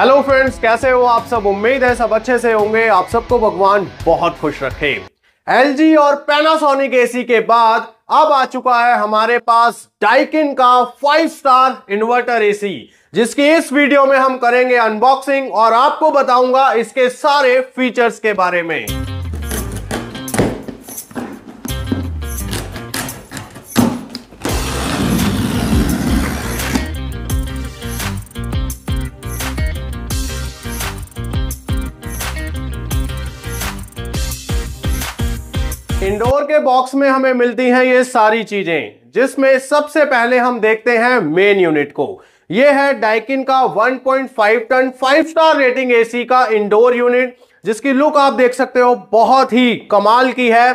hello friends कैसे हो आप सब उम्मीद है सब अच्छे से होंगे आप सबको भगवान बहुत खुश रखे एल और पैनासोनिक एसी के बाद अब आ चुका है हमारे पास डाइकिन का फाइव स्टार इन्वर्टर एसी जिसकी इस वीडियो में हम करेंगे अनबॉक्सिंग और आपको बताऊंगा इसके सारे फीचर्स के बारे में इंडोर के बॉक्स में हमें मिलती हैं ये सारी चीजें जिसमें सबसे पहले हम देखते हैं मेन यूनिट को ये है डाइकिन का 1.5 ton five star rating AC का इंडोर यूनिट जिसकी लुक आप देख सकते हो बहुत ही कमाल की है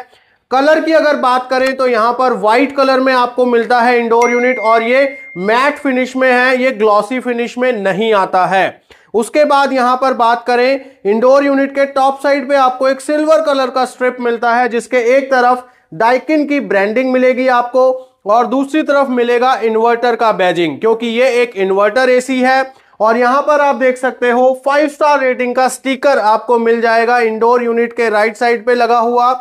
कलर की अगर बात करें तो यहाँ पर व्हाइट कलर में आपको मिलता है इंडोर यूनिट और ये मैट फिनिश में है ये ग्लॉसी फिनिश में नहीं आता है उसके बाद यहां पर बात करें इंडोर यूनिट के टॉप साइड पे आपको एक सिल्वर कलर का स्ट्रिप मिलता है जिसके एक तरफ डाइकिन की ब्रांडिंग मिलेगी आपको और दूसरी तरफ मिलेगा इन्वर्टर का बैजिंग क्योंकि ये एक इन्वर्टर एसी है और यहां पर आप देख सकते हो फाइव स्टार रेटिंग का स्टिकर आपको मिल जाएगा इंडोर यूनिट के राइट साइड पे लगा हुआ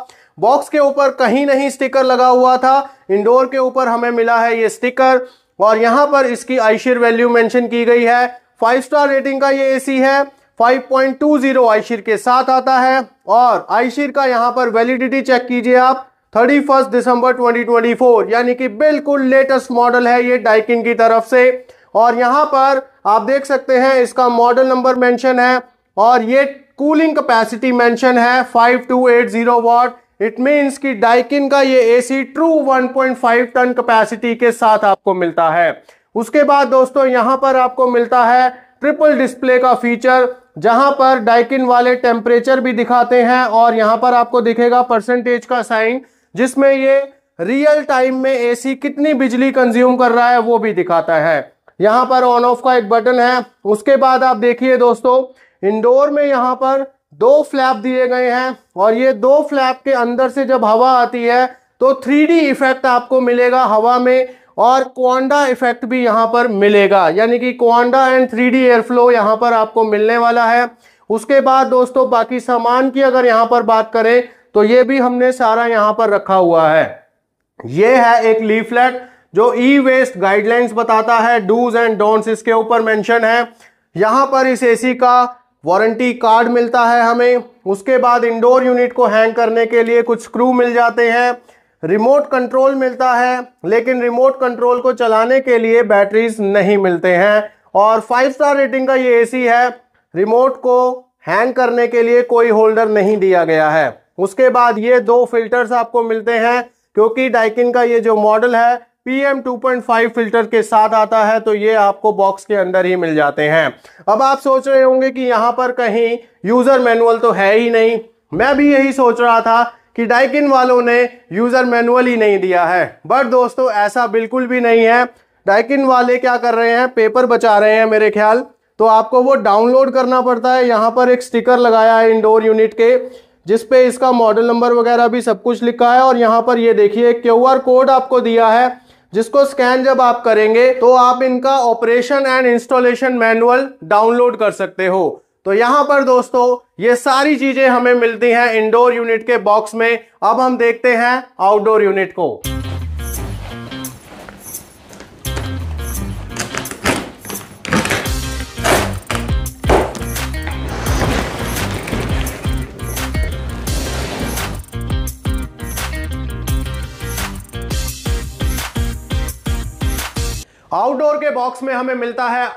बॉक्स के ऊपर कहीं नहीं स्टिकर लगा हुआ था इंडोर के ऊपर हमें मिला है ये स्टिकर और यहां पर इसकी आइशियर वैल्यू मेंशन की गई है फाइव स्टार रेटिंग का ये एसी है 5.20 आईशीर के साथ आता है और आईशीर का यहां पर वैलिडिटी चेक कीजिए आप 31 दिसंबर 2024 यानी कि बिल्कुल लेटेस्ट मॉडल है ये डाइकिन की तरफ से और यहां पर आप देख सकते हैं इसका मॉडल नंबर मेंशन है और ये कूलिंग कैपेसिटी मेंशन है 5280 वॉट इट मीन्स कि डाइकिन का ये एसी ट्रू 1.5 टन कैपेसिटी के साथ आपको मिलता है उसके बाद दोस्तों यहाँ पर आपको मिलता है ट्रिपल डिस्प्ले का फीचर जहां पर डाइकिन वाले टेम्परेचर भी दिखाते हैं और यहाँ पर आपको दिखेगा परसेंटेज का साइन जिसमें ये रियल टाइम में एसी कितनी बिजली कंज्यूम कर रहा है वो भी दिखाता है यहाँ पर ऑन ऑफ का एक बटन है उसके बाद आप देखिए दोस्तों इंडोर में यहाँ पर दो फ्लैप दिए गए हैं और ये दो फ्लैप के अंदर से जब हवा आती है तो थ्री इफेक्ट आपको मिलेगा हवा में और क्वांडा इफेक्ट भी यहाँ पर मिलेगा यानी कि क्वांडा and three D air flow यहाँ पर आपको मिलने वाला है उसके बाद दोस्तों बाकी सामान की अगर यहाँ पर बात करें तो ये भी हमने सारा यहाँ पर रखा हुआ है ये है एक लीफलेट जो ई वेस्ट गाइडलाइंस बताता है डूज एंड डोंट्स इसके ऊपर मेंशन है यहाँ पर इस एसी का वारंटी कार्ड मिलता है हमें उसके बाद इंडोर यूनिट को हैंग करने के लिए कुछ स्क्रू मिल जाते हैं रिमोट कंट्रोल मिलता है लेकिन रिमोट कंट्रोल को चलाने के लिए बैटरीज नहीं मिलते हैं और फाइव स्टार रेटिंग का ये एसी है रिमोट को हैंग करने के लिए कोई होल्डर नहीं दिया गया है उसके बाद ये दो फिल्टर्स आपको मिलते हैं क्योंकि डाइकिन का ये जो मॉडल है पीएम 2.5 फिल्टर के साथ आता है तो ये आपको बॉक्स के अंदर ही मिल जाते हैं अब आप सोच रहे होंगे कि यहाँ पर कहीं यूज़र मैनुअल तो है ही नहीं मैं भी यही सोच रहा था कि डाइकिन वालों ने यूज़र मैनुअल ही नहीं दिया है बट दोस्तों ऐसा बिल्कुल भी नहीं है डाइकिन वाले क्या कर रहे हैं पेपर बचा रहे हैं मेरे ख्याल तो आपको वो डाउनलोड करना पड़ता है यहाँ पर एक स्टिकर लगाया है इंडोर यूनिट के जिस पे इसका मॉडल नंबर वगैरह भी सब कुछ लिखा है और यहाँ पर ये देखिए क्यू आर कोड आपको दिया है जिसको स्कैन जब आप करेंगे तो आप इनका operation and installation manual download कर सकते हो तो यहां पर दोस्तों ये सारी चीजें हमें मिलती हैं इंडोर यूनिट के बॉक्स में अब हम देखते हैं आउटडोर यूनिट को आउटडोर के बॉक्स में हमें मिलता है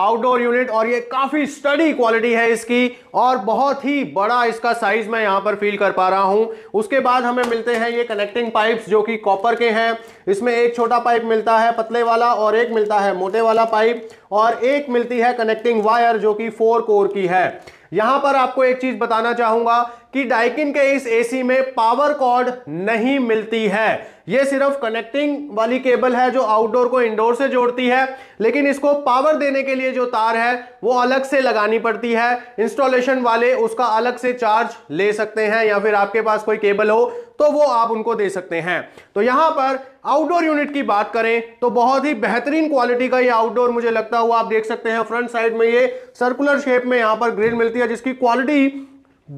आउटडोर यूनिट और ये काफ़ी स्टडी क्वालिटी है इसकी और बहुत ही बड़ा इसका साइज मैं यहाँ पर फील कर पा रहा हूं उसके बाद हमें मिलते हैं ये कनेक्टिंग पाइप्स जो कि कॉपर के हैं इसमें एक छोटा पाइप मिलता है पतले वाला और एक मिलता है मोटे वाला पाइप और एक मिलती है कनेक्टिंग वायर जो कि फोर कोर की है यहाँ पर आपको एक चीज़ बताना चाहूंगा कि डाइकिन के इस एसी में पावर कॉर्ड नहीं मिलती है ये सिर्फ कनेक्टिंग वाली केबल है जो आउटडोर को इंडोर से जोड़ती है लेकिन इसको पावर देने के लिए जो तार है वो अलग से लगानी पड़ती है इंस्टॉलेशन वाले उसका अलग से चार्ज ले सकते हैं या फिर आपके पास कोई केबल हो तो वो आप उनको दे सकते हैं तो यहाँ पर आउटडोर यूनिट की बात करें तो बहुत ही बेहतरीन क्वालिटी का ये आउटडोर मुझे लगता हुआ आप देख सकते हैं फ्रंट साइड में ये सर्कुलर शेप में यहाँ पर ग्रिल मिलती है जिसकी क्वालिटी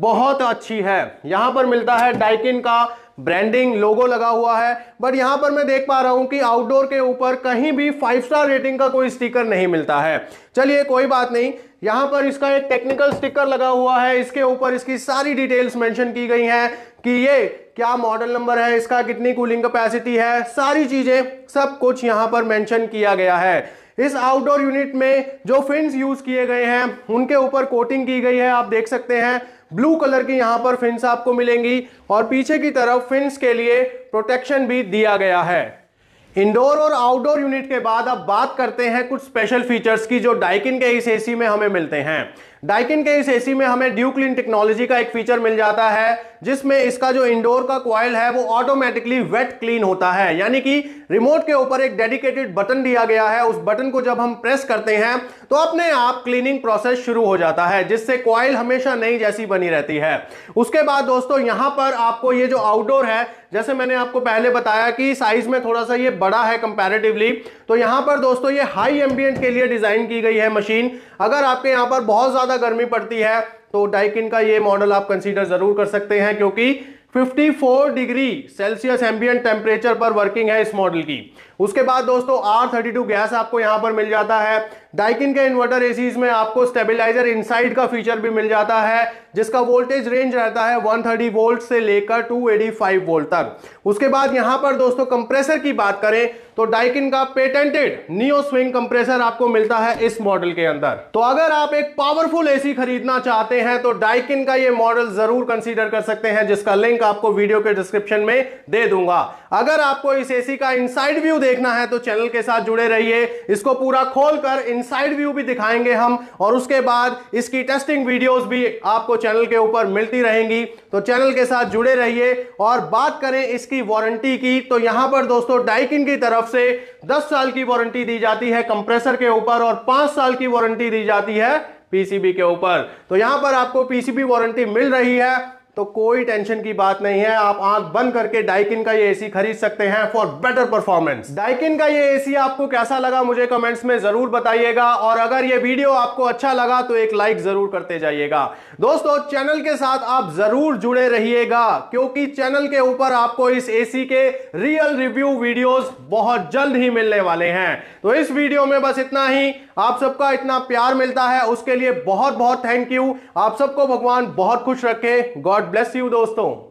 बहुत अच्छी है यहां पर मिलता है डाइकिन का ब्रांडिंग लोगो लगा हुआ है बट यहां पर मैं देख पा रहा हूं कि आउटडोर के ऊपर कहीं भी फाइव स्टार रेटिंग का कोई स्टिकर नहीं मिलता है चलिए कोई बात नहीं यहां पर इसका एक टेक्निकल स्टिकर लगा हुआ है इसके ऊपर इसकी सारी डिटेल्स मेंशन की गई हैं कि ये क्या मॉडल नंबर है इसका कितनी कूलिंग कैपेसिटी है सारी चीजें सब कुछ यहां पर मेंशन किया गया है इस आउटडोर यूनिट में जो फिन यूज किए गए हैं उनके ऊपर कोटिंग की गई है आप देख सकते हैं ब्लू कलर की यहां पर फिंस आपको मिलेंगी और पीछे की तरफ फिंस के लिए प्रोटेक्शन भी दिया गया है इंडोर और आउटडोर यूनिट के बाद अब बात करते हैं कुछ स्पेशल फीचर्स की जो डाइकिन के इस एसी में हमें मिलते हैं डाइकिन के इस एसी में हमें ड्यू क्लीन टेक्नोलॉजी का एक फीचर मिल जाता है जिसमें इसका जो इंडोर का क्वाइल है वो ऑटोमेटिकली वेट क्लीन होता है यानी कि रिमोट के ऊपर एक डेडिकेटेड बटन दिया गया है उस बटन को जब हम प्रेस करते हैं तो अपने आप क्लीनिंग प्रोसेस शुरू हो जाता है जिससे क्वाइल हमेशा नई जैसी बनी रहती है उसके बाद दोस्तों यहां पर आपको ये जो आउटडोर है जैसे मैंने आपको पहले बताया कि साइज में थोड़ा सा ये बड़ा है कंपैरेटिवली तो यहाँ पर दोस्तों ये हाई एम्बियंट के लिए डिज़ाइन की गई है मशीन अगर आपके यहाँ पर बहुत ज़्यादा गर्मी पड़ती है तो डाइकिन का ये मॉडल आप कंसीडर ज़रूर कर सकते हैं क्योंकि 54 डिग्री सेल्सियस एम्बियंट टेम्परेचर पर वर्किंग है इस मॉडल की उसके बाद दोस्तों R32 गैस आपको यहाँ पर मिल जाता है डाइकिन के इन्वर्टर एसीज में आपको स्टेबिलाईजर इनसाइड का फीचर भी मिल जाता है जिसका वोल्टेज रेंज रहता है 130 वोल्ट से लेकर 285 वोल्ट तक उसके बाद यहां पर दोस्तों कंप्रेसर की बात करें तो डाइकिन का पेटेंटेड नियो स्विंग कंप्रेसर आपको मिलता है इस मॉडल के अंदर तो अगर आप एक पावरफुल एसी खरीदना चाहते हैं तो डाइकिन का ये मॉडल जरूर कंसीडर कर सकते हैं जिसका लिंक आपको वीडियो के डिस्क्रिप्शन में दे दूंगा अगर आपको इस एसी का इनसाइड व्यू देखना है तो चैनल के साथ जुड़े रहिए इसको पूरा खोलकर इन इनसाइड व्यू भी दिखाएंगे हम और उसके बाद इसकी टेस्टिंग वीडियोस भी आपको चैनल के ऊपर मिलती रहेंगी तो चैनल के साथ जुड़े रहिए और बात करें इसकी वारंटी की तो यहां पर दोस्तों डाइकिन की तरफ से 10 साल की वारंटी दी जाती है कंप्रेसर के ऊपर और पांच साल की वारंटी दी जाती है पीसीबी के ऊपर तो यहां पर आपको पीसीबी वारंटी मिल रही है तो कोई टेंशन की बात नहीं है आप आंख बंद करके डाइकिन का ये एसी खरीद सकते हैं फॉर बेटर परफॉर्मेंस डाइकिन का ये एसी आपको कैसा लगा मुझे कमेंट्स में जरूर बताइएगा और अगर ये वीडियो आपको अच्छा लगा तो एक लाइक जरूर करते जाइएगा दोस्तों चैनल के साथ आप जरूर जुड़े रहिएगा क्योंकि चैनल के ऊपर आपको इस ए के रियल रिव्यू वीडियोज बहुत जल्द ही मिलने वाले हैं तो इस वीडियो में बस इतना ही आप सबका इतना प्यार मिलता है उसके लिए बहुत बहुत थैंक यू आप सबको भगवान बहुत खुश रखे गॉड गॉड ब्लेस यू दोस्तों